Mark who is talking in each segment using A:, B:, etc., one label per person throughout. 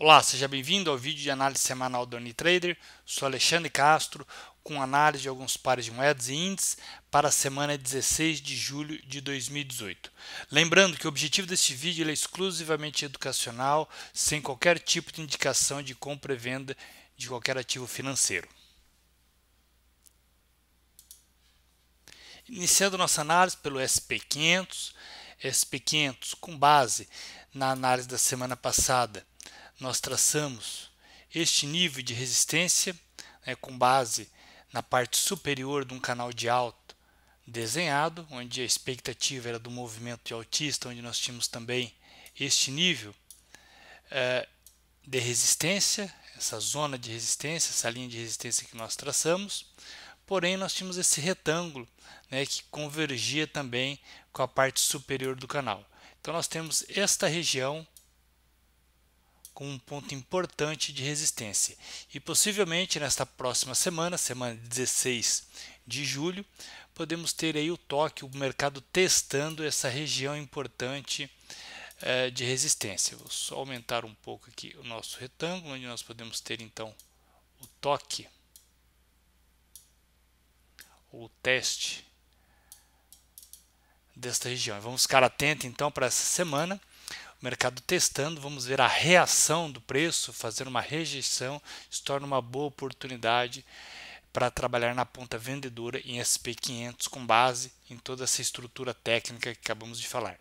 A: Olá, seja bem-vindo ao vídeo de análise semanal do Unitrader. Sou Alexandre Castro, com análise de alguns pares de moedas e índices para a semana 16 de julho de 2018. Lembrando que o objetivo deste vídeo é exclusivamente educacional, sem qualquer tipo de indicação de compra e venda de qualquer ativo financeiro. Iniciando nossa análise pelo SP500, SP500 com base na análise da semana passada nós traçamos este nível de resistência né, com base na parte superior de um canal de alto desenhado, onde a expectativa era do movimento de autista, onde nós tínhamos também este nível eh, de resistência, essa zona de resistência, essa linha de resistência que nós traçamos, porém nós tínhamos esse retângulo né, que convergia também com a parte superior do canal. Então nós temos esta região com um ponto importante de resistência. E possivelmente nesta próxima semana, semana 16 de julho, podemos ter aí o toque, o mercado testando essa região importante eh, de resistência. Vou só aumentar um pouco aqui o nosso retângulo, onde nós podemos ter então o toque, o teste desta região. Vamos ficar atento então para essa semana o mercado testando, vamos ver a reação do preço, fazer uma rejeição, se torna uma boa oportunidade para trabalhar na ponta vendedora em SP500 com base em toda essa estrutura técnica que acabamos de falar.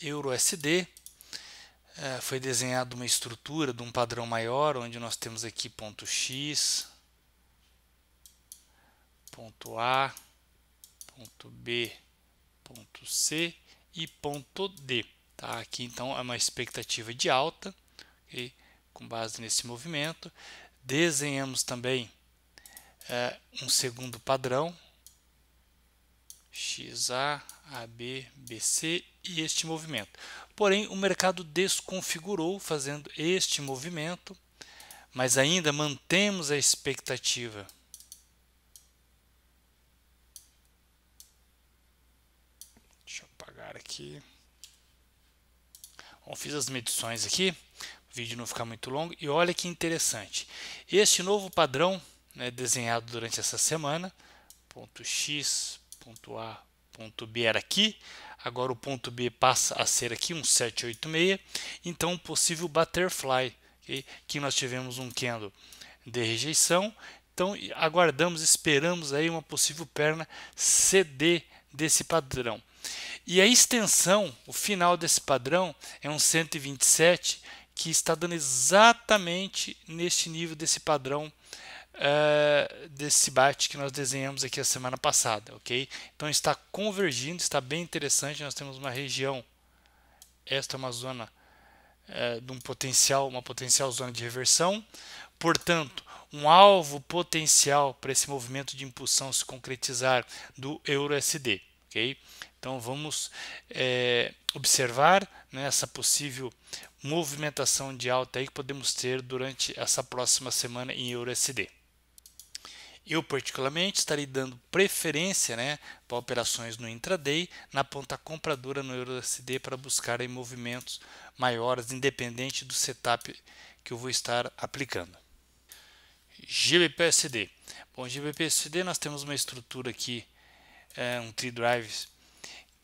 A: Euro USD é, foi desenhada uma estrutura de um padrão maior, onde nós temos aqui ponto X, ponto A, ponto B, ponto C e ponto D. Tá? Aqui então é uma expectativa de alta, okay? com base nesse movimento. Desenhamos também é, um segundo padrão, XA, AB, BC e este movimento. Porém, o mercado desconfigurou fazendo este movimento, mas ainda mantemos a expectativa Deixa eu apagar aqui. Eu fiz as medições aqui, o vídeo não ficar muito longo, e olha que interessante. Este novo padrão né, desenhado durante essa semana, ponto X, ponto A, ponto B era aqui, agora o ponto B passa a ser aqui, um 786, então um possível butterfly, okay? que nós tivemos um candle de rejeição, então aguardamos, esperamos aí uma possível perna CD desse padrão. E a extensão, o final desse padrão, é um 127 que está dando exatamente neste nível desse padrão uh, desse bate que nós desenhamos aqui a semana passada, ok? Então está convergindo, está bem interessante. Nós temos uma região, esta é uma zona uh, de um potencial, uma potencial zona de reversão. Portanto, um alvo potencial para esse movimento de impulsão se concretizar do EURUSD, ok? Então vamos é, observar né, essa possível movimentação de alta aí que podemos ter durante essa próxima semana em EURSD. Eu, particularmente, estarei dando preferência né, para operações no intraday, na ponta compradora no EURSD para buscar movimentos maiores, independente do setup que eu vou estar aplicando. GBPSD. Bom, GBPSD nós temos uma estrutura aqui, é, um tree drive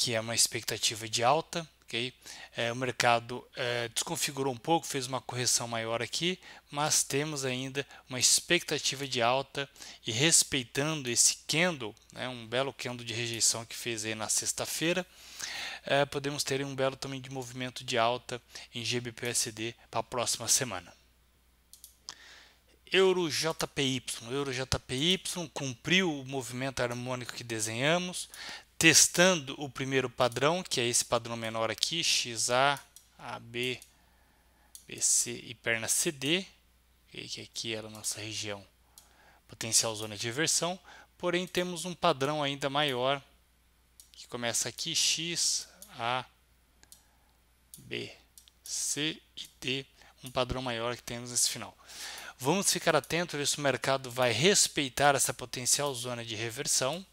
A: que é uma expectativa de alta. Okay? É, o mercado é, desconfigurou um pouco, fez uma correção maior aqui, mas temos ainda uma expectativa de alta e respeitando esse candle, né, um belo candle de rejeição que fez aí na sexta-feira, é, podemos ter um belo também de movimento de alta em GBPUSD para a próxima semana. Euro JPY, Euro JPY cumpriu o movimento harmônico que desenhamos, testando o primeiro padrão, que é esse padrão menor aqui, XA, AB, BC e perna CD, é que aqui era é a nossa região potencial zona de inversão, porém temos um padrão ainda maior, que começa aqui, X, A, B, C e D, um padrão maior que temos nesse final. Vamos ficar atento ver se o mercado vai respeitar essa potencial zona de reversão,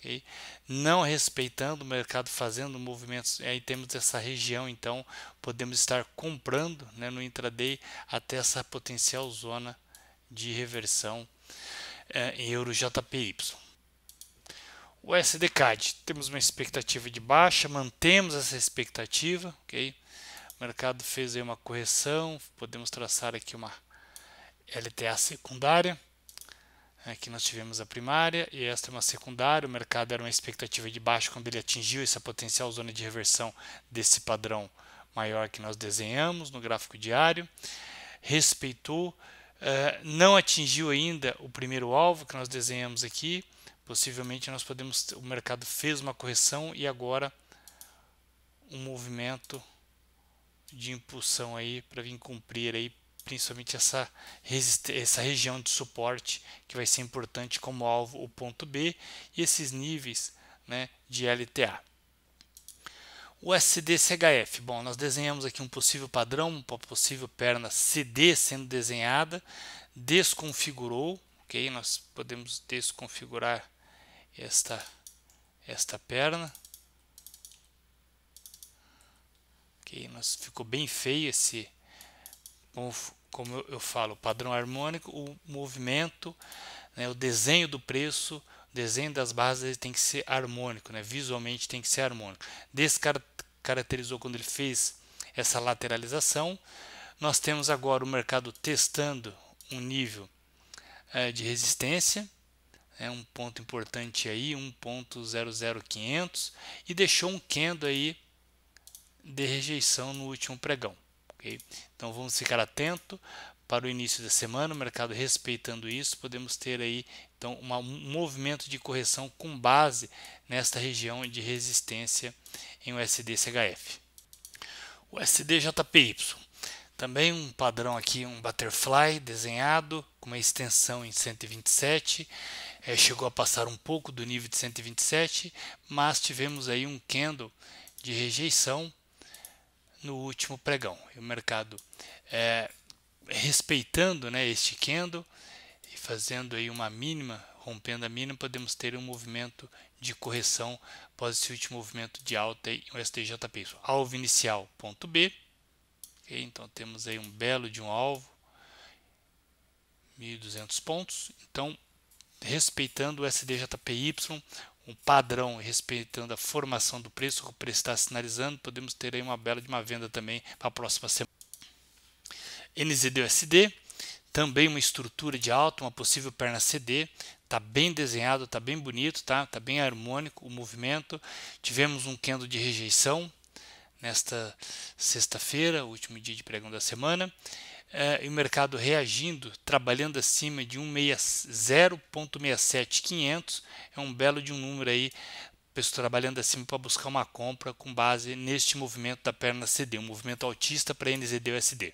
A: Okay? Não respeitando o mercado, fazendo movimentos, aí eh, temos essa região, então podemos estar comprando né, no intraday até essa potencial zona de reversão é, euro JPY. O SDCAD, temos uma expectativa de baixa, mantemos essa expectativa, ok? O mercado fez aí uma correção, podemos traçar aqui uma LTA secundária. Aqui né, nós tivemos a primária e esta é uma secundária. O mercado era uma expectativa de baixo quando ele atingiu essa potencial zona de reversão desse padrão maior que nós desenhamos no gráfico diário. Respeitou, eh, não atingiu ainda o primeiro alvo que nós desenhamos aqui. Possivelmente nós podemos, o mercado fez uma correção e agora um movimento de impulsão aí para vir cumprir aí principalmente essa, essa região de suporte que vai ser importante como alvo o ponto B e esses níveis né, de LTA. O SDCHF, bom, nós desenhamos aqui um possível padrão, uma possível perna CD sendo desenhada, desconfigurou, ok? Nós podemos desconfigurar esta, esta perna. Ok, nós, ficou bem feio esse, como eu, falo, o padrão harmônico, o movimento, né, o desenho do preço, o desenho das barras tem que ser harmônico, né, visualmente tem que ser harmônico. Descaracterizou quando ele fez essa lateralização. Nós temos agora o mercado testando um nível é, de resistência, é um ponto importante aí, 1.00500 e deixou um candle aí de rejeição no último pregão. Okay? Então vamos ficar atento para o início da semana, o mercado respeitando isso, podemos ter aí então uma, um movimento de correção com base nesta região de resistência em USD-CHF. O jpy também um padrão aqui, um butterfly desenhado com uma extensão em 127, é, chegou a passar um pouco do nível de 127, mas tivemos aí um candle de rejeição no último pregão. E o mercado é, respeitando né, este candle e fazendo aí uma mínima, rompendo a mínima, podemos ter um movimento de correção após esse último movimento de alta em STJP. Isso, alvo inicial ponto B. Okay, então temos aí um belo de um alvo, 1.200 pontos. Então, respeitando o SDJPY, um padrão respeitando a formação do preço, que o preço está sinalizando, podemos ter aí uma bela de uma venda também para a próxima semana. NZDUSD, também uma estrutura de alta, uma possível perna CD, está bem desenhado, está bem bonito, está Tá bem harmônico o movimento. Tivemos um candle de rejeição nesta sexta-feira, último dia de pregão da semana. É, e o mercado reagindo, trabalhando acima de 0,67500, é um belo de um número aí, pessoa trabalhando acima para buscar uma compra com base neste movimento da perna CD, um movimento autista para NZD USD.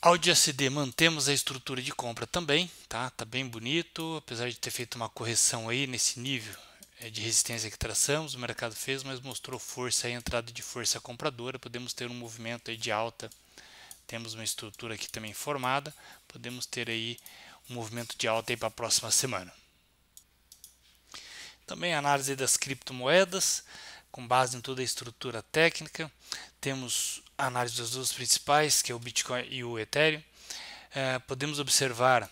A: Audi SD mantemos a estrutura de compra também, tá? Tá bem bonito, apesar de ter feito uma correção aí nesse nível é, de resistência que traçamos, o mercado fez, mas mostrou força a entrada de força compradora, podemos ter um movimento aí de alta temos uma estrutura aqui também formada, podemos ter aí um movimento de alta para a próxima semana. Também análise das criptomoedas, com base em toda a estrutura técnica. Temos análise das duas principais, que é o Bitcoin e o Ethereum. É, podemos observar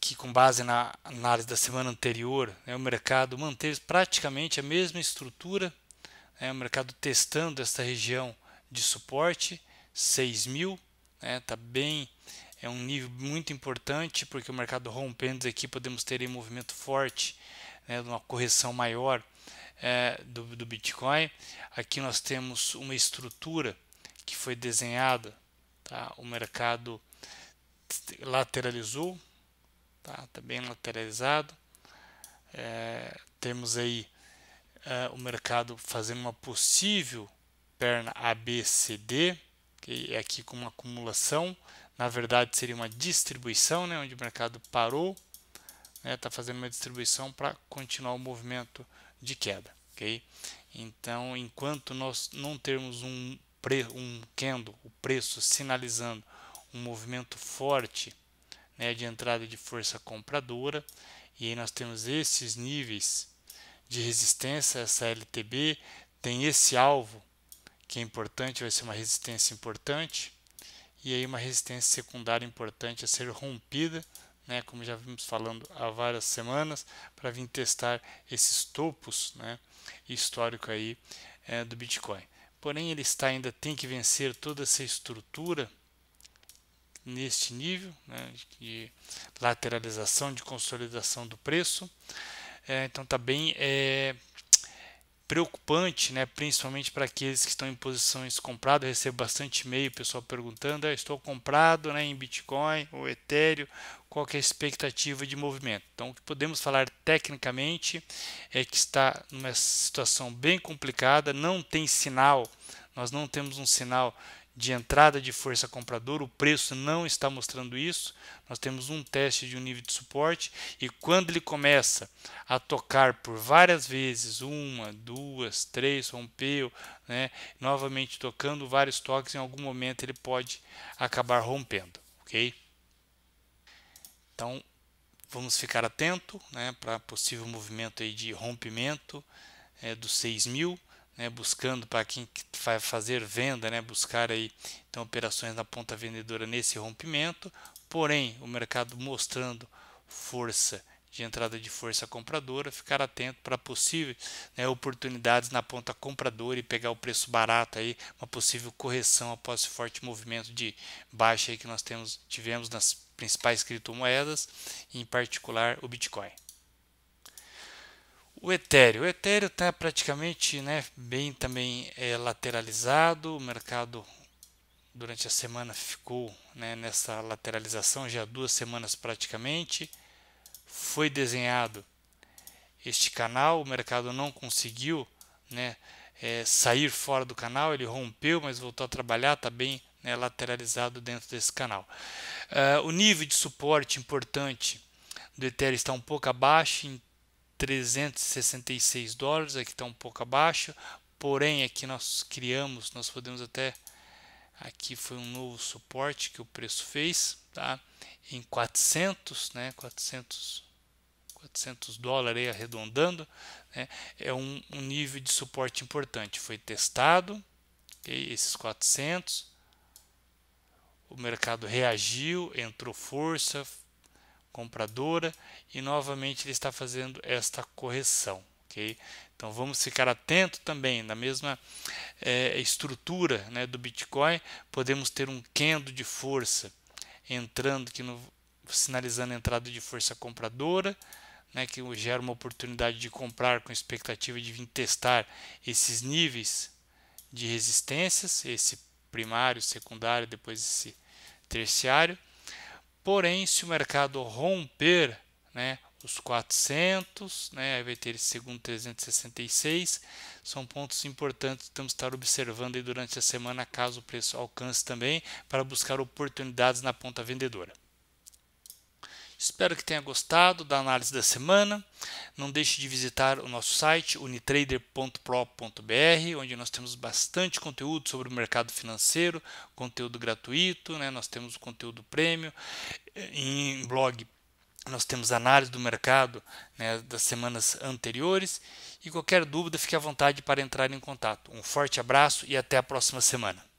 A: que, com base na análise da semana anterior, né, o mercado manteve praticamente a mesma estrutura, né, o mercado testando esta região de suporte, 6 mil né? Tá bem, é um nível muito importante porque o mercado rompendo aqui podemos ter um movimento forte, né? Uma correção maior é, do, do Bitcoin. Aqui nós temos uma estrutura que foi desenhada, tá? O mercado lateralizou, tá? Tá bem lateralizado. É, temos aí é, o mercado fazendo uma possível perna ABCD que é aqui com uma acumulação, na verdade seria uma distribuição, né, onde o mercado parou, está né, tá fazendo uma distribuição para continuar o movimento de queda. Okay? Então, enquanto nós não termos um, pre, um candle, o preço sinalizando um movimento forte né, de entrada de força compradora, e aí nós temos esses níveis de resistência, essa LTB, tem esse alvo que é importante, vai ser uma resistência importante, e aí uma resistência secundária importante a ser rompida, né, como já vimos falando há várias semanas, para vir testar esses topos né, histórico aí é, do Bitcoin. Porém, ele está ainda tem que vencer toda essa estrutura neste nível né, de lateralização, de consolidação do preço. É, então, está bem é, preocupante, né, principalmente para aqueles que estão em posições compradas. Eu recebo bastante e-mail, pessoal perguntando: ah, estou comprado né, em Bitcoin ou Ethereum, qual é a expectativa de movimento? Então, o que podemos falar tecnicamente é que está numa situação bem complicada, não tem sinal, nós não temos um sinal de entrada de força compradora, o preço não está mostrando isso. Nós temos um teste de um nível de suporte e quando ele começa a tocar por várias vezes, uma, duas, três, rompeu, né, novamente tocando vários toques, em algum momento ele pode acabar rompendo, ok? Então vamos ficar atento né, para possível movimento aí de rompimento é, dos 6 mil né, buscando para quem vai fazer venda, né, buscar aí então operações na ponta vendedora nesse rompimento, porém o mercado mostrando força de entrada de força compradora, ficar atento para possíveis né, oportunidades na ponta compradora e pegar o preço barato aí, uma possível correção após esse forte movimento de baixa aí que nós temos tivemos nas principais criptomoedas, em particular o Bitcoin. O Ethereum. O Ethereum está praticamente né, bem também é, lateralizado. O mercado durante a semana ficou né, nessa lateralização já duas semanas praticamente. Foi desenhado este canal, o mercado não conseguiu né, é, sair fora do canal, ele rompeu, mas voltou a trabalhar, está bem né, lateralizado dentro desse canal. Uh, o nível de suporte importante do Ethereum está um pouco abaixo, 366 dólares, aqui está um pouco abaixo, porém aqui nós criamos, nós podemos até, aqui foi um novo suporte que o preço fez, tá? em 400, né? 400 400 dólares arredondando, né? é um, um, nível de suporte importante. Foi testado, okay? esses 400, o mercado reagiu, entrou força, compradora e novamente ele está fazendo esta correção. Okay? Então vamos ficar atento também na mesma é, estrutura né, do Bitcoin, podemos ter um candle de força entrando que no sinalizando a entrada de força compradora, né, que gera uma oportunidade de comprar com expectativa de vir testar esses níveis de resistências, esse primário, secundário, depois esse terciário Porém, se o mercado romper né, os 400, né, aí vai ter esse segundo 366, são pontos importantes que temos que estar observando durante a semana, caso o preço alcance também, para buscar oportunidades na ponta vendedora. Espero que tenha gostado da análise da semana. Não deixe de visitar o nosso site unitrader.pro.br, onde nós temos bastante conteúdo sobre o mercado financeiro, conteúdo gratuito, né? nós temos o conteúdo prêmio eh, em blog nós temos análise do mercado né, das semanas anteriores e qualquer dúvida fique à vontade para entrar em contato. Um forte abraço e até a próxima semana.